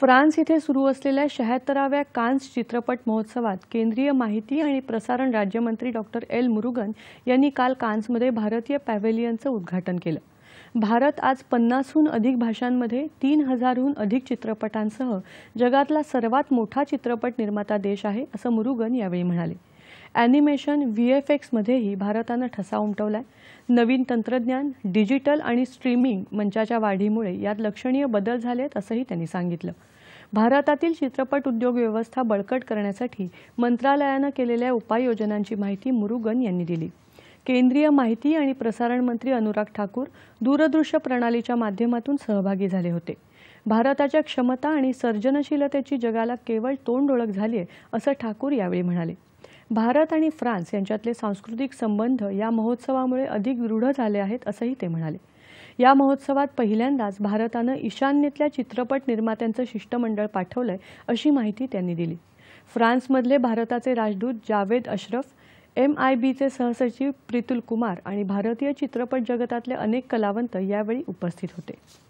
France इथे सुरू असलेल्या शहात्तराव्या कान्स चित्रपट महोत्सवात केंद्रीय माहिती आणि प्रसारण राज्यमंत्री डॉक्टर एल मुरुगन यांनी काल कान्समध्ये भारतीय पॅव्हेलियनचं उद्घाटन केलं भारत आज पन्नासहून अधिक भाषांमध्ये तीन हजारहून अधिक चित्रपटांसह जगातला सर्वात मोठा चित्रपट निर्माता देश आहे असं मुरुगन यावेळी म्हणाले ॲनिमेशन व्ही एफ एक्समध्येही भारतानं ठसा उमटवला आहे नवीन तंत्रज्ञान डिजिटल आणि स्ट्रीमिंग मंचाच्या वाढीमुळे यात लक्षणीय बदल झालेत असंही त्यांनी सांगितलं भारतातील चित्रपट उद्योग व्यवस्था बळकट करण्यासाठी मंत्रालयानं केलेल्या उपाययोजनांची माहिती मुरुगन यांनी दिली केंद्रीय माहिती आणि प्रसारण मंत्री अनुराग ठाकूर दूरदृश्य प्रणालीच्या माध्यमातून सहभागी झाले होते भारताच्या क्षमता आणि सर्जनशीलतेची जगाला केवळ तोंड ओळख झाली असं ठाकूर यावेळी म्हणाले भारत आणि फ्रान्स यांच्यातले सांस्कृतिक संबंध या महोत्सवामुळे अधिक दृढ झाले आहेत असंही ते म्हणाले या महोत्सवात पहिल्यांदाच भारतानं ईशान्येतल्या चित्रपट निर्मात्यांचं शिष्टमंडळ पाठवलंय अशी माहिती त्यांनी दिली फ्रान्समधले भारताचे राजदूत जावेद अश्रफ एम आय बीचे सहसचिव प्रितुल कुमार आणि भारतीय चित्रपट जगतातले अनेक कलावंत यावेळी उपस्थित होते